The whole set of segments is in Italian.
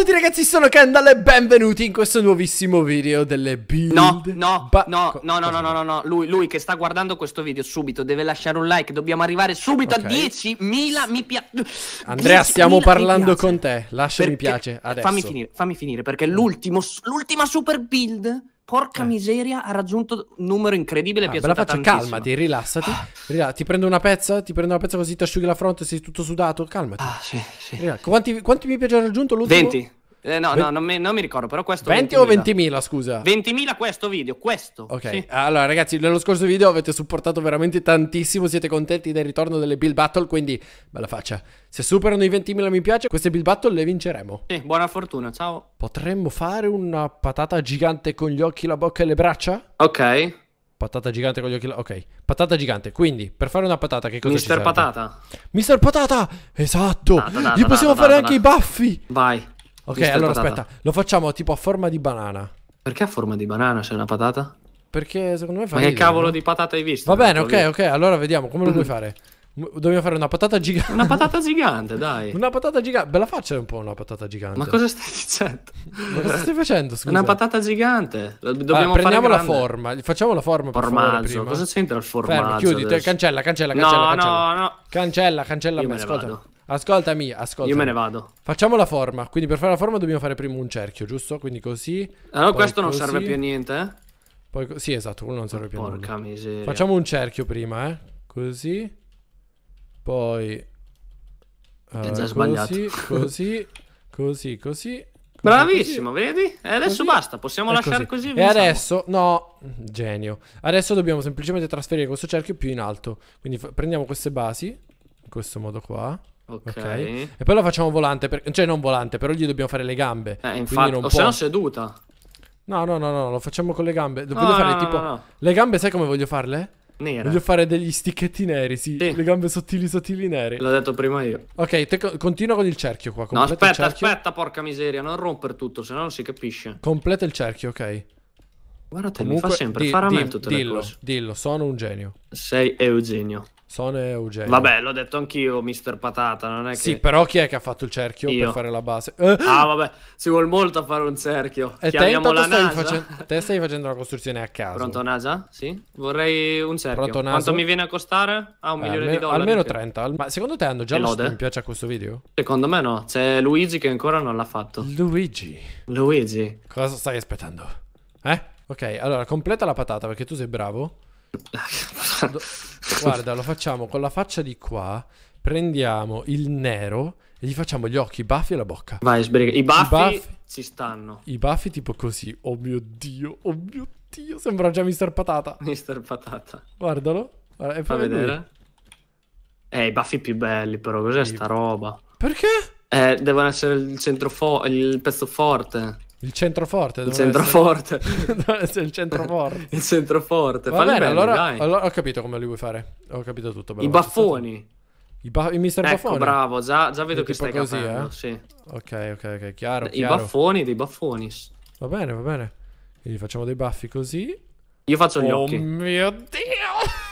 tutti ragazzi, sono Kendall e benvenuti in questo nuovissimo video delle build No, no, ba no, no, no, no, no, no, no, lui, lui che sta guardando questo video subito deve lasciare un like, dobbiamo arrivare subito okay. a 10.000 mi piace Andrea, stiamo parlando con te, lascia perché... mi piace adesso Fammi finire, fammi finire, perché l'ultima super build porca eh. miseria, ha raggiunto un numero incredibile. Ah, bella faccia, tantissimo. calmati, rilassati. Ah. Rila ti prendo una pezza, ti prendo una pezza così ti asciughi la fronte, sei tutto sudato, calmati. Ah, sì, sì. Quanti, quanti mi piace ha raggiunto l'ultimo? 20. Eh, no, no, non mi, non mi, ricordo, però questo 20 o 20.000, scusa? 20.000 questo video, questo. Ok, sì. allora ragazzi, nello scorso video avete supportato veramente tantissimo, siete contenti del ritorno delle Bill Battle, quindi bella faccia. Se superano i 20.000 mi piace, queste Bill Battle le vinceremo. Sì, buona fortuna, ciao. Potremmo fare una patata gigante con gli occhi, la bocca e le braccia? Ok. Patata gigante con gli occhi. Ok, patata gigante. Quindi, per fare una patata, che cosa Mister Patata. Mister Patata! Esatto! Patata, Gli possiamo patata, fare anche i baffi! Vai. Ok, allora aspetta, lo facciamo tipo a forma di banana. Perché a forma di banana c'è una patata? Perché secondo me fa. Ma che cavolo no? di patata hai visto? Va bene, ok, ok, allora vediamo come lo vuoi fare. Dobbiamo fare una patata gigante. Una patata gigante, dai. Una patata gigante. Bella faccia un po' una patata gigante. Ma cosa stai dicendo? Ma cosa stai facendo? Scusa. Una patata gigante. Dobbiamo ah, prendiamo la forma. Facciamo la forma. Formaggio. Cosa c'entra il formaggio? Fermo, chiudi, cancella, cancella, cancella. No, cancella. no, no. Cancella, cancella. Io me ascolta. Ascoltami, ascoltami. Io me ne vado. Facciamo la forma. Quindi per fare la forma dobbiamo fare prima un cerchio, giusto? Quindi così. Allora ah, questo così, non serve più a niente, eh? Poi, sì, esatto, quello non serve più a niente. Porca miseria. Facciamo un cerchio prima, eh? Così. Poi... Uh, È già sbagliato. Così, così, così. così. Bravissimo, così. vedi? E adesso così. basta, possiamo lasciare così. così e adesso, no, genio. Adesso dobbiamo semplicemente trasferire questo cerchio più in alto. Quindi prendiamo queste basi, in questo modo qua. Okay. ok. E poi la facciamo volante, per... cioè non volante, però gli dobbiamo fare le gambe. Eh, infatti, o può... se no seduta. No, no, no, no, lo facciamo con le gambe. Voglio no, fare no, tipo... No, le gambe sai come voglio farle? Nere. Voglio fare degli sticchetti neri, sì. sì. Le gambe sottili, sottili neri. L'ho detto prima io. Ok, te co continua con il cerchio qua. Completa no, aspetta, aspetta, porca miseria, non romper tutto, se no non si capisce. Completa il cerchio, ok. Guarda, te Comunque, mi fa sempre di, fare a me tutte dillo, le cose. Dillo, sono un genio. Sei Eugenio. Son e Eugenio. Vabbè, l'ho detto anch'io, Mister Patata. Non è che... Sì, però chi è che ha fatto il cerchio Io. per fare la base? Ah, eh. Ah, vabbè, si vuole molto a fare un cerchio. E te, intanto stavi facendo, te stai facendo la costruzione a caso. Pronto, NASA? Sì, vorrei un cerchio. Pronto, NASA? Quanto mi viene a costare? Ah, un eh, milione almeno, di dollari. Almeno 30. Al... Ma secondo te hanno già lo mi piace a questo video? Secondo me no. C'è Luigi che ancora non l'ha fatto. Luigi. Luigi. Cosa stai aspettando? Eh? Ok, allora completa la patata perché tu sei bravo. Guarda, lo facciamo con la faccia di qua. Prendiamo il nero e gli facciamo gli occhi, i baffi e la bocca. Vai, sbriga. I baffi, I baffi si stanno. I baffi tipo così. Oh mio dio, oh mio dio. Sembra già Mister Patata. Mister Patata. Guardalo. Guarda, Fa vedere. Eh, i baffi più belli però. Cos'è sì. sta roba? Perché? Eh, devono essere il centro fo- il pezzo forte. Il centroforte. Il centroforte. Essere... il centroforte. il centroforte. Va bene, bene allora, allora, ho capito come li vuoi fare. Ho capito tutto. Bravo. I baffoni. I, ba- I mister ecco, baffoni. bravo, già, già vedo che stai così, capendo, eh? sì. Ok, ok, ok, chiaro, I baffoni dei baffoni. Va bene, va bene. Quindi facciamo dei baffi così. Io faccio gli oh occhi. Oh mio Dio!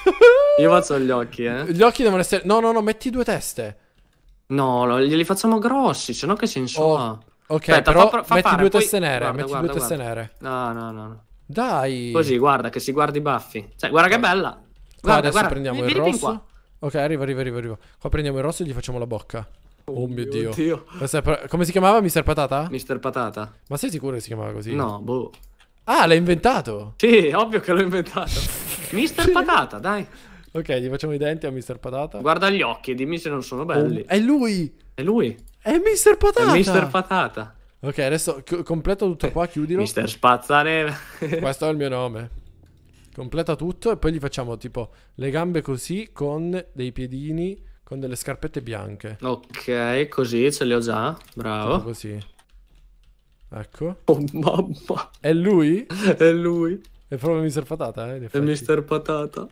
Io faccio gli occhi, eh. Gli occhi devono essere... No, no, no, metti due teste. No, glieli facciamo grossi, sennò che senso oh. ha? Ok, Aspetta, però fa, fa metti fare, due poi... teste nere, guarda, metti guarda, due teste nere. No, no, no, Dai. Così, guarda, che si guarda i baffi. Cioè, guarda che bella. Guarda, qua adesso guarda, prendiamo il rosso. Ok, arriva, arriva, arriva, arriva. Qua prendiamo il rosso e gli facciamo la bocca. Oh, oh mio dio. dio. Come si chiamava Mister Patata? Mister Patata. Ma sei sicuro che si chiamava così? No, boh. Ah, l'hai inventato? Sì, ovvio che l'ho inventato. Mister Patata, dai. Ok, gli facciamo i denti a Mister Patata. Guarda gli occhi, dimmi se non sono oh, belli. Oh, è lui! È lui. È Mister Patata. È Mister Patata. Ok, adesso completo tutto qua, chiudilo. Mister Spazzaneve. Questo è il mio nome. Completa tutto e poi gli facciamo tipo le gambe così con dei piedini, con delle scarpette bianche. Ok, così ce le ho già. Bravo. Tutto così. Ecco. Oh mamma. È lui? è lui. È proprio Mister Patata, eh? È Mister Patata.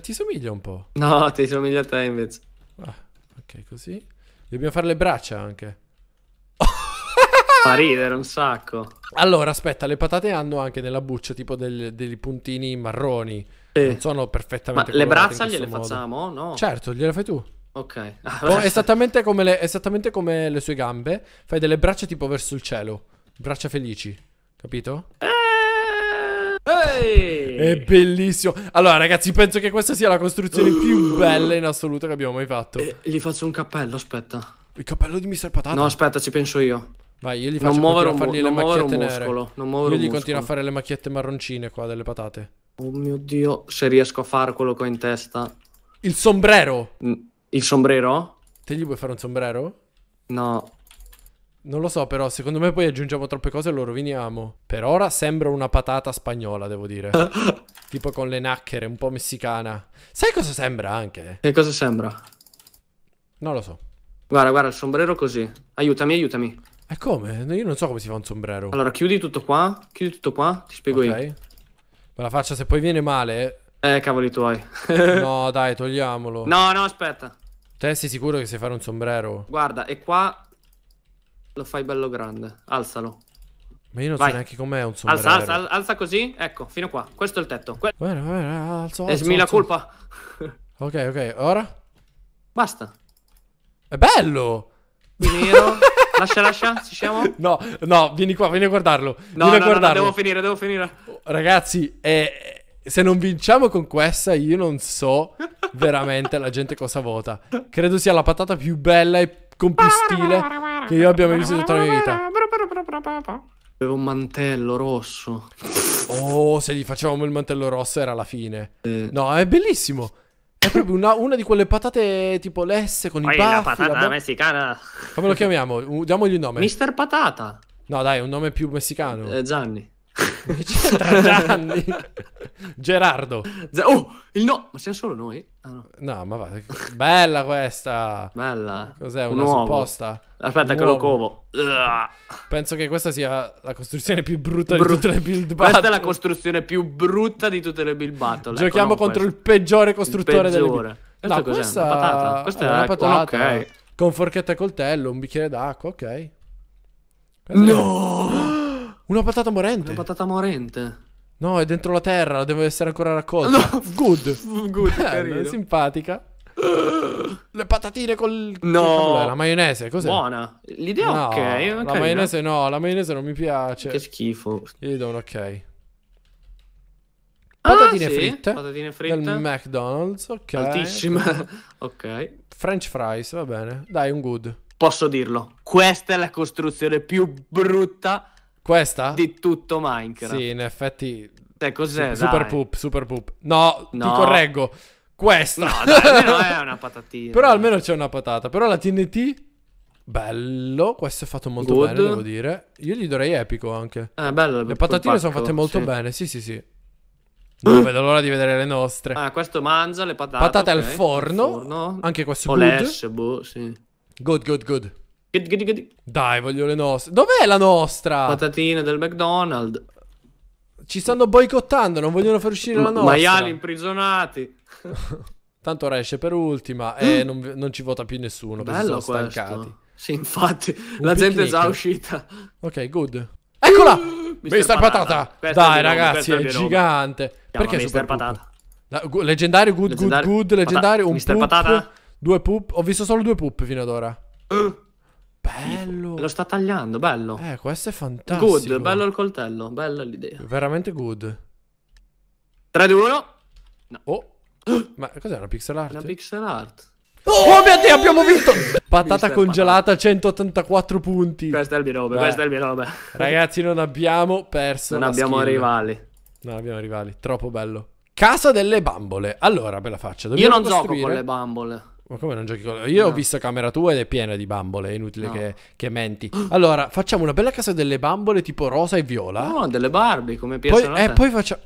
Ti somiglia un po'. No, ti somiglia a te invece. Ah, ok, così. Dobbiamo fare le braccia anche. Fa ridere un sacco. Allora, aspetta, le patate hanno anche nella buccia tipo del, dei puntini marroni. Sì. Non sono perfettamente Ma le braccia gliele modo. facciamo? No. Certo, gliele fai tu. Ok. Ah, esattamente, come le, esattamente come le sue gambe, fai delle braccia tipo verso il cielo. Braccia felici. Capito? Eh. Ehi! È bellissimo. Allora, ragazzi, penso che questa sia la costruzione più uh. bella in assoluto che abbiamo mai fatto. E eh, gli faccio un cappello, aspetta. Il cappello di Mr. Patata? No, aspetta, ci penso io. Vai, io gli faccio non muovere a fargli non le macchiette muscolo, nere. io gli continuo a fare le macchiette marroncine qua delle patate. Oh mio Dio, se riesco a fare quello che ho in testa. Il sombrero! Mm, il sombrero? Te gli vuoi fare un sombrero? No. Non lo so, però, secondo me poi aggiungiamo troppe cose e lo roviniamo. Per ora sembra una patata spagnola, devo dire. tipo con le nacchere, un po' messicana. Sai cosa sembra anche? Che cosa sembra? Non lo so. Guarda, guarda, il sombrero così. Aiutami, aiutami. E come? Io non so come si fa un sombrero. Allora, chiudi tutto qua, chiudi tutto qua, ti spiego okay. io. Ma la faccia se poi viene male... Eh, eh cavoli tuoi. no, dai, togliamolo. No, no, aspetta. Te sei sicuro che sai fare un sombrero? Guarda, e qua lo fai bello grande. Alzalo. Ma io non Vai. so neanche com'è un sombrero. Alza, alza, alza così. Ecco, fino qua. Questo è il tetto. Que bene, bene, alzo, eh, alzo. Esmi la colpa. ok, ok. Ora? Basta. È bello! Di nero. lascia, lascia, ci siamo? No, no, vieni qua, vieni a guardarlo. No, vieni no, a guardarlo. no, devo finire, devo finire. Ragazzi, eh, se non vinciamo con questa, io non so veramente la gente cosa vota. Credo sia la patata più bella e con più stile che io abbia mai visto tutta la mia vita. Avevo un mantello rosso. Oh, se gli facevamo il mantello rosso era la fine. Eh. No, è bellissimo. È proprio una, una, di quelle patate tipo lesse con Poi i baffi. la patata la messicana. Come lo chiamiamo? Diamogli un nome. Mister Patata. No, dai, un nome più messicano. Eh, Gianni c'entra Gianni? Gerardo. Oh, il no! Ma siamo solo noi? Ah, no. no. ma va. Bella questa. Bella. Cos'è, una uovo. supposta? Aspetta un che lo covo. Penso che questa sia la costruzione più brutta Bru di tutte le build battle. Questa è la costruzione più brutta di tutte le build battle. Ecco, Giochiamo ecco, contro questo. il peggiore costruttore del mondo. delle build. Questo no, questa... Una patata. Questa è una patata. Okay. Con forchetta e coltello, un bicchiere d'acqua, ok. Questa no! È... Una patata morente. Una patata morente. No, è dentro la terra, deve essere ancora raccolta. No. Good. Good, carino. Simpatica. Le patatine col... No. Col la maionese, cos'è? Buona. L'idea no, ok. La carina. maionese no, la maionese non mi piace. Che schifo. Io gli do un ok. Ah, patatine, ah, fritte sì? patatine fritte del McDonald's, ok. Altissime. ok. French fries, va bene. Dai, un good. Posso dirlo. Questa è la costruzione più brutta questa? Di tutto Minecraft. Sì, in effetti... Cioè, cos'è? Super poop, super poop. No, no. ti correggo. Questa. No, dai, almeno è una patatina. Però almeno c'è una patata. Però la TNT... Bello, questo è fatto molto Good. bene, devo dire. Io gli darei epico anche. Eh, bello. Le patatine sono fatte molto sì. bene, sì, sì, sì. Non vedo l'ora di vedere le nostre. Ah, questo mangia le patate. Patate okay. al forno. forno. Anche questo o good. Lash, boh, sì. Good, good, good. Dai, voglio le nostre. Dov'è la nostra? Patatine del McDonald's. Ci stanno boicottando, non vogliono far uscire la nostra. Maiali imprigionati. Tanto ora esce per ultima e eh, non, non, ci vota più nessuno. Bello sono stancati. Questo. Sì, infatti, Un la picnic. gente è già uscita. Ok, good. Eccola! Mm, mister, Mister Patata. Patata. Dai, ragazzi, è gigante. Chiama Perché Mister Patata? La, gu, leggendario, good, leggendario, good, good, patata. leggendario. Un Mister poop, Patata? Due poop. Ho visto solo due poop fino ad ora. Uh. Bello. Lo sta tagliando, bello. Eh, questo è fantastico. Good, bello il coltello, bella l'idea. Veramente good. 3, 2, 1. No. Oh. Ma cos'è una pixel art? Una pixel art. Oh, oh mio Dio, abbiamo vinto! Patata congelata, 184 punti. Questa è il birobe, questa è il birobe. Ragazzi, non abbiamo perso Non abbiamo skin. rivali. Non abbiamo rivali, troppo bello. Casa delle bambole. Allora, bella faccia. Dobbiamo Io non costruire... gioco con le bambole. Ma come non giochi con... Io no. ho visto camera tua ed è piena di bambole, è inutile no. che, che, menti. Allora, facciamo una bella casa delle bambole tipo rosa e viola. No, delle Barbie, come piacciono poi, eh, E poi facciamo...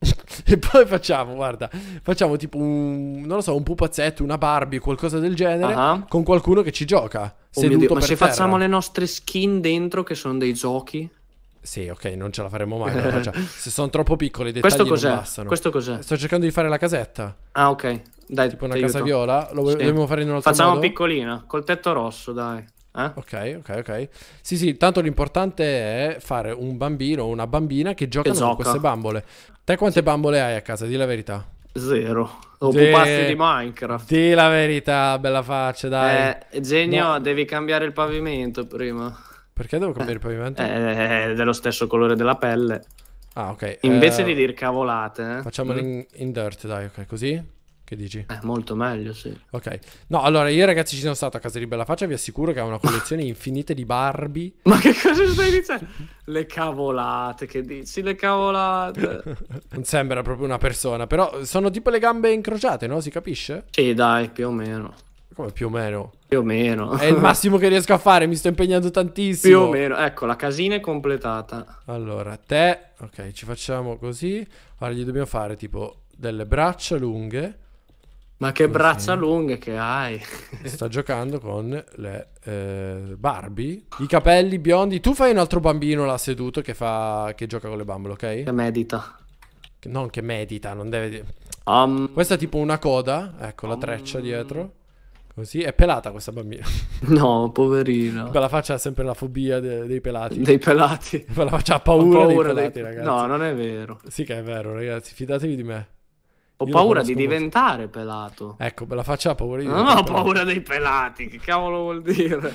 e poi facciamo, guarda, facciamo tipo un, non lo so, un pupazzetto, una Barbie, qualcosa del genere, uh-huh. con qualcuno che ci gioca. Oh seduto per ma se terra. facciamo le nostre skin dentro che sono dei giochi? Sì, ok, non ce la faremo mai. No? Cioè, se sono troppo piccoli, i dettagli Questo cos'è? bastano. Questo cos'è? Sto cercando di fare la casetta. Ah, ok. Dai, tipo una casa viola, lo sì. dobbiamo fare in un altro Facciamo modo. piccolina, col tetto rosso, dai. Eh? Ok, ok, ok. Sì, sì, tanto l'importante è fare un bambino o una bambina che giocano che con queste bambole. Te quante sì. bambole hai a casa? Di la verità. Zero. O De... pupazzi di Minecraft. Di la verità, bella faccia, dai. Eh, genio, no. devi cambiare il pavimento prima. Perché devo cambiare il eh, pavimento? È eh, dello stesso colore della pelle. Ah, ok. Invece eh, di dire cavolate. Eh. Facciamolo mm. in, in, dirt, dai, ok. Così? Che dici? Eh, molto meglio, sì. Ok. No, allora, io ragazzi ci sono stato a casa di Bella Faccia, vi assicuro che ha una collezione infinita di Barbie. Ma che cosa stai dicendo? le cavolate, che dici? Le cavolate. non sembra proprio una persona, però sono tipo le gambe incrociate, no? Si capisce? Sì, dai, più o meno. Come più o meno? Più o meno. È il massimo che riesco a fare, mi sto impegnando tantissimo. Più o meno, ecco, la casina è completata. Allora, te, ok, ci facciamo così. Ora gli dobbiamo fare tipo delle braccia lunghe. Ma che così. braccia lunghe che hai. Sta giocando con le eh, Barbie. I capelli biondi. Tu fai un altro bambino là seduto che, fa, che gioca con le bambole, ok? Che medita. Non che medita, non deve... Um, Questa è tipo una coda, ecco um, la treccia dietro. Così è pelata questa bambina. No, poverina. Quella faccia ha sempre la fobia de- dei pelati. Dei pelati. Quella faccia ha paura, paura dei pelati, dei... ragazzi. No, non è vero. Sì che è vero, ragazzi, fidatevi di me. Ho Io paura di diventare molto. pelato. Ecco, Bella Faccia ha paura di Non ho paura dei pelati, che cavolo vuol dire?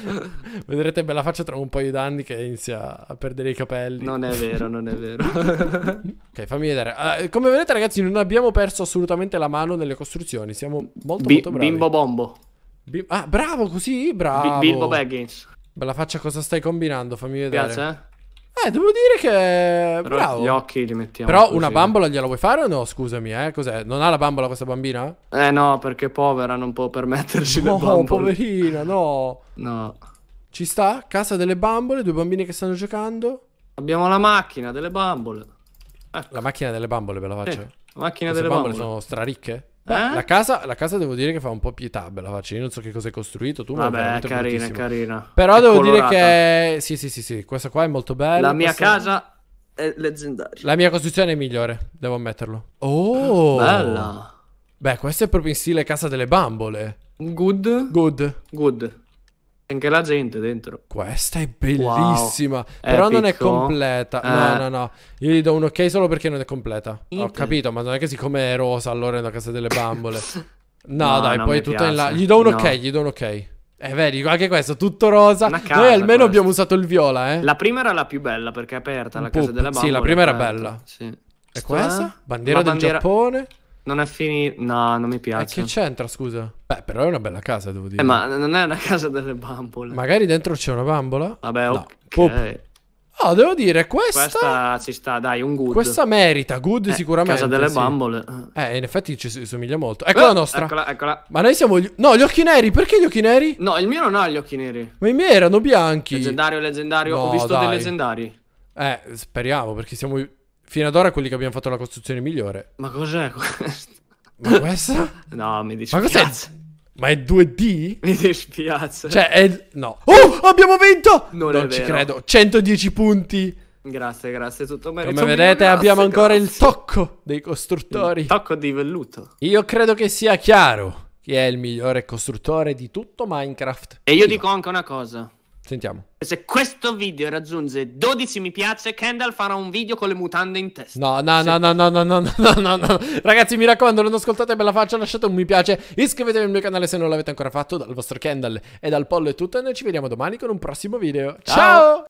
Vedrete Bella Faccia tra un paio d'anni che inizia a perdere i capelli. Non è vero, non è vero. ok, fammi vedere. Uh, come vedete ragazzi non abbiamo perso assolutamente la mano nelle costruzioni, siamo molto Bi- molto bravi. Bimbo bombo. Bi- ah, bravo così, bravo. Bi- Bilbo Baggins. Bella faccia, cosa stai combinando? Fammi vedere. Piace, eh? Eh, devo dire che. Però Bravo. Gli occhi li mettiamo. Però così. una eh. bambola gliela vuoi fare o no? Scusami, eh. Cos'è? Non ha la bambola questa bambina? Eh, no, perché povera, non può permetterci no, le bambole. No, poverina, no. No. Ci sta? Casa delle bambole, due bambini che stanno giocando. Abbiamo la macchina delle bambole. Ecco. La macchina delle bambole, ve la faccio. Sì, la macchina Queste delle bambole. bambole sono straricche? Beh, eh? la, casa, la, casa, devo dire che fa un po' pietà, bella faccia. Io non so che cosa hai costruito tu, Vabbè, è carina, è carina. Però è devo colorata. dire che sì, sì, sì, sì, questa qua è molto bella. La mia questa... casa è leggendaria. La mia costruzione è migliore, devo ammetterlo. Oh! Bella. Beh, questa è proprio in stile casa delle bambole. Good. Good. Good anche la gente dentro. Questa è bellissima. Wow. Però Epico. non è completa. Eh. No, no, no. Io gli do un ok solo perché non è completa. Inter. Ho capito, ma non è che siccome è rosa, allora è una casa delle bambole. No, no dai, poi tutto in là. Gli do un ok, gli do un ok. Eh, vedi, anche questo, tutto rosa. Casa, Noi almeno questa. abbiamo usato il viola, eh. La prima era la più bella perché è aperta, un la casa delle bambole. Sì, la prima era bella. Sì. E questa? Bandiera, bandiera del Giappone. Non è finito. No, non mi eh, piace. E che c'entra, scusa? Beh, però è una bella casa, devo dire. Eh, ma non è una casa delle bambole. Magari dentro c'è una bambola? Vabbè, no. ok. No, oh, devo dire, questa... Questa ci sta, dai, un good. Questa merita, good eh, sicuramente. Casa delle sì. bambole. Eh, in effetti ci somiglia molto. Ecco eh, la nostra. Eccola, eccola. Ma noi siamo... Gli... No, gli occhi neri, perché gli occhi neri? No, il mio non ha gli occhi neri. Ma i miei erano bianchi. Leggendario, leggendario, no, ho visto dai. dei leggendari. Eh, speriamo, perché siamo... Fino ad ora quelli che abbiamo fatto la costruzione migliore. Ma cos'è questo? Ma questa? no, mi dispiace. Ma cos'è? Ma è 2D? Mi dispiace. Cioè, è... No. Oh, abbiamo vinto! Non, non ci vero. credo. 110 punti. Grazie, grazie, tutto merito. Come vedete grazie, abbiamo ancora grazie. il tocco dei costruttori. Il tocco di velluto. Io credo che sia chiaro chi è il migliore costruttore di tutto Minecraft. E io, io. dico anche una cosa. Sentiamo. Se questo video raggiunge 12 mi piace, Kendall farà un video con le mutande in testa. No, no, no, no, no, no, no, no, no, no. Ragazzi, mi raccomando, non ascoltate bella faccia, lasciate un mi piace, iscrivetevi al mio canale se non l'avete ancora fatto, dal vostro Kendall e dal pollo è tutto e noi ci vediamo domani con un prossimo video. Ciao! Ciao!